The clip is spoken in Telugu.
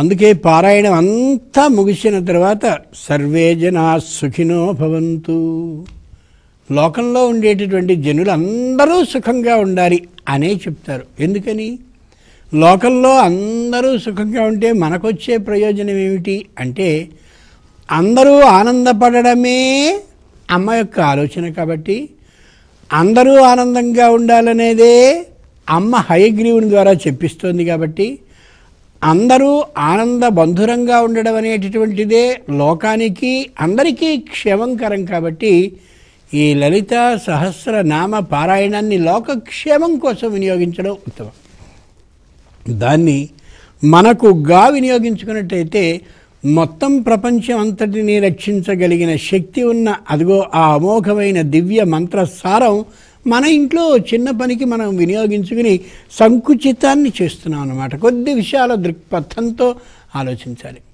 అందుకే పారాయణం అంతా ముగిసిన తర్వాత సర్వే జనా సుఖినో భవంతు లోకంలో ఉండేటటువంటి జనులు అందరూ సుఖంగా ఉండాలి అనే చెప్తారు ఎందుకని లోకంలో అందరూ సుఖంగా ఉంటే మనకొచ్చే ప్రయోజనం ఏమిటి అంటే అందరూ ఆనందపడడమే అమ్మ యొక్క ఆలోచన కాబట్టి అందరూ ఆనందంగా ఉండాలనేదే అమ్మ హయగ్రీవుని ద్వారా చెప్పిస్తోంది కాబట్టి అందరూ ఆనంద బంధురంగా ఉండడం అనేటటువంటిదే లోకానికి అందరికీ క్షేమంకరం కాబట్టి ఈ లలిత సహస్రనామ పారాయణాన్ని లోకక్షేమం కోసం వినియోగించడం ఉత్తమం దాన్ని మనకుగా వినియోగించుకున్నట్టయితే మొత్తం ప్రపంచం అంతటిని రక్షించగలిగిన శక్తి ఉన్న అదిగో ఆ అమోఘమైన దివ్య మంత్రసారం మన ఇంట్లో చిన్న పనికి మనం వినియోగించుకుని సంకుచితాన్ని చేస్తున్నాం అన్నమాట కొద్ది విషయాల దృక్పథంతో ఆలోచించాలి